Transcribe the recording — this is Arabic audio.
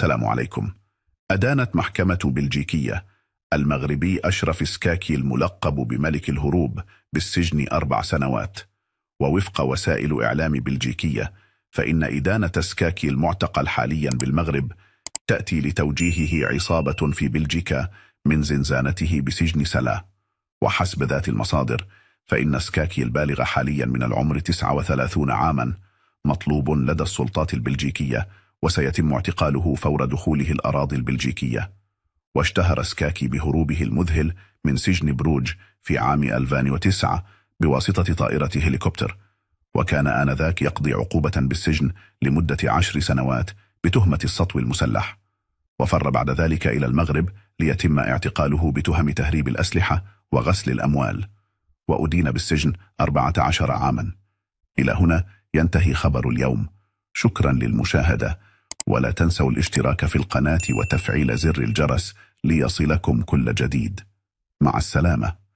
سلام عليكم أدانت محكمة بلجيكية المغربي أشرف سكاكي الملقب بملك الهروب بالسجن أربع سنوات ووفق وسائل إعلام بلجيكية فإن إدانة سكاكي المعتقل حاليا بالمغرب تأتي لتوجيهه عصابة في بلجيكا من زنزانته بسجن سلا وحسب ذات المصادر فإن سكاكي البالغ حاليا من العمر 39 عاما مطلوب لدى السلطات البلجيكية وسيتم اعتقاله فور دخوله الأراضي البلجيكية واشتهر سكاكي بهروبه المذهل من سجن بروج في عام 2009 بواسطة طائرة هليكوبتر وكان آنذاك يقضي عقوبة بالسجن لمدة عشر سنوات بتهمة السطو المسلح وفر بعد ذلك إلى المغرب ليتم اعتقاله بتهم تهريب الأسلحة وغسل الأموال وأدين بالسجن 14 عاما إلى هنا ينتهي خبر اليوم شكرا للمشاهدة ولا تنسوا الاشتراك في القناة وتفعيل زر الجرس ليصلكم كل جديد مع السلامة